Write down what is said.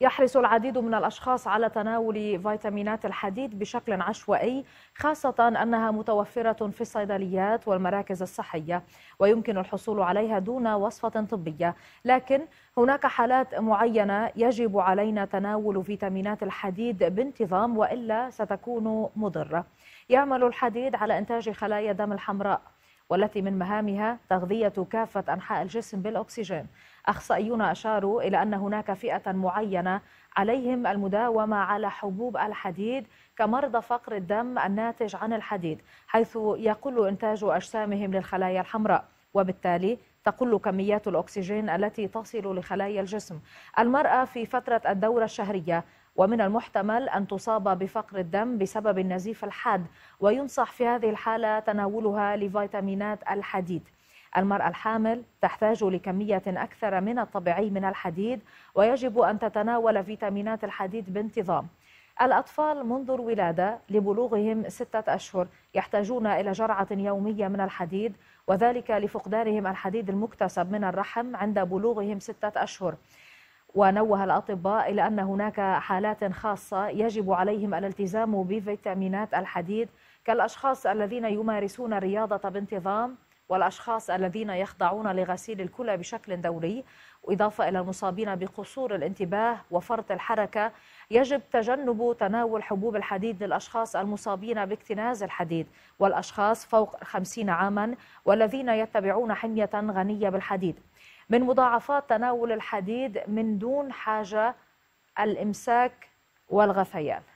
يحرص العديد من الأشخاص على تناول فيتامينات الحديد بشكل عشوائي خاصة أنها متوفرة في الصيدليات والمراكز الصحية ويمكن الحصول عليها دون وصفة طبية لكن هناك حالات معينة يجب علينا تناول فيتامينات الحديد بانتظام وإلا ستكون مضرة يعمل الحديد على إنتاج خلايا دم الحمراء والتي من مهامها تغذية كافة أنحاء الجسم بالأكسجين أخصائيون أشاروا إلى أن هناك فئة معينة عليهم المداومة على حبوب الحديد كمرضى فقر الدم الناتج عن الحديد حيث يقل إنتاج أجسامهم للخلايا الحمراء وبالتالي تقل كميات الأكسجين التي تصل لخلايا الجسم المرأة في فترة الدورة الشهرية ومن المحتمل أن تصاب بفقر الدم بسبب النزيف الحاد وينصح في هذه الحالة تناولها لفيتامينات الحديد المرأة الحامل تحتاج لكمية أكثر من الطبيعي من الحديد ويجب أن تتناول فيتامينات الحديد بانتظام الأطفال منذ الولادة لبلوغهم ستة أشهر يحتاجون إلى جرعة يومية من الحديد وذلك لفقدانهم الحديد المكتسب من الرحم عند بلوغهم ستة أشهر ونوه الأطباء إلى أن هناك حالات خاصة يجب عليهم الالتزام بفيتامينات الحديد كالأشخاص الذين يمارسون الرياضة بانتظام والأشخاص الذين يخضعون لغسيل الكلى بشكل دوري إضافة إلى المصابين بقصور الانتباه وفرط الحركة يجب تجنب تناول حبوب الحديد للأشخاص المصابين باكتناز الحديد والأشخاص فوق 50 عاما والذين يتبعون حمية غنية بالحديد من مضاعفات تناول الحديد من دون حاجة الإمساك والغثيان